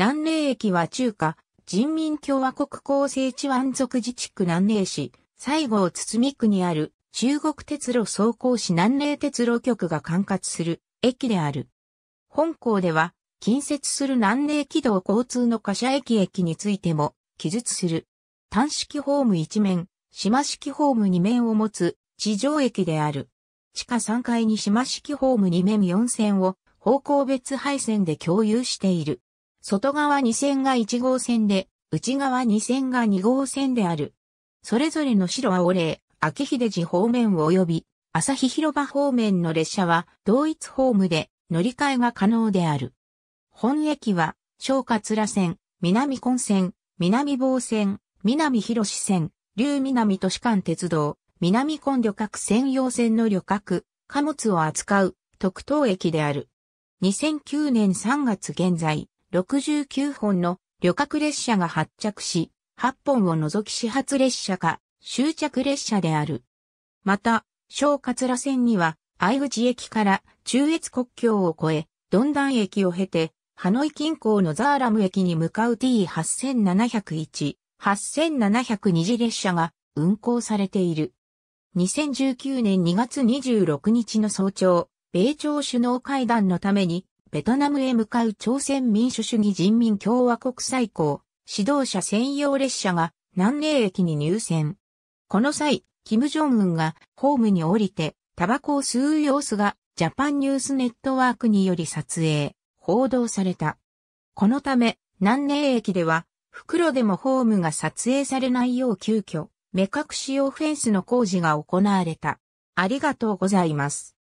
南寧駅は中華、人民共和国厚生地湾族自治区南寧市、西郷堤区にある中国鉄路総工市南寧鉄路局が管轄する駅である。本校では近接する南寧軌道交通の貨車駅駅についても記述する。単式ホーム1面、島式ホーム2面を持つ地上駅である。地下3階に島式ホーム2面4線を方向別配線で共有している。外側2線が1号線で、内側2線が2号線である。それぞれの白青霊、秋秀寺方面及び、朝日広場方面の列車は同一ホームで乗り換えが可能である。本駅は、小桂線、南根線、南房線、南広線、竜南都市間鉄道、南根旅客専用線の旅客、貨物を扱う特等駅である。2009年3月現在、69本の旅客列車が発着し、8本を除き始発列車か終着列車である。また、小桂線には、愛口駅から中越国境を越え、ドンダン駅を経て、ハノイ近郊のザーラム駅に向かう T8701、8702次列車が運行されている。2019年2月26日の早朝、米朝首脳会談のためにベトナムへ向かう朝鮮民主主義人民共和国最高指導者専用列車が南寧駅に入線。この際、金正恩がホームに降りてタバコを吸う様子がジャパンニュースネットワークにより撮影、報道された。このため、南寧駅では袋でもホームが撮影されないよう急遽目隠し用フェンスの工事が行われた。ありがとうございます。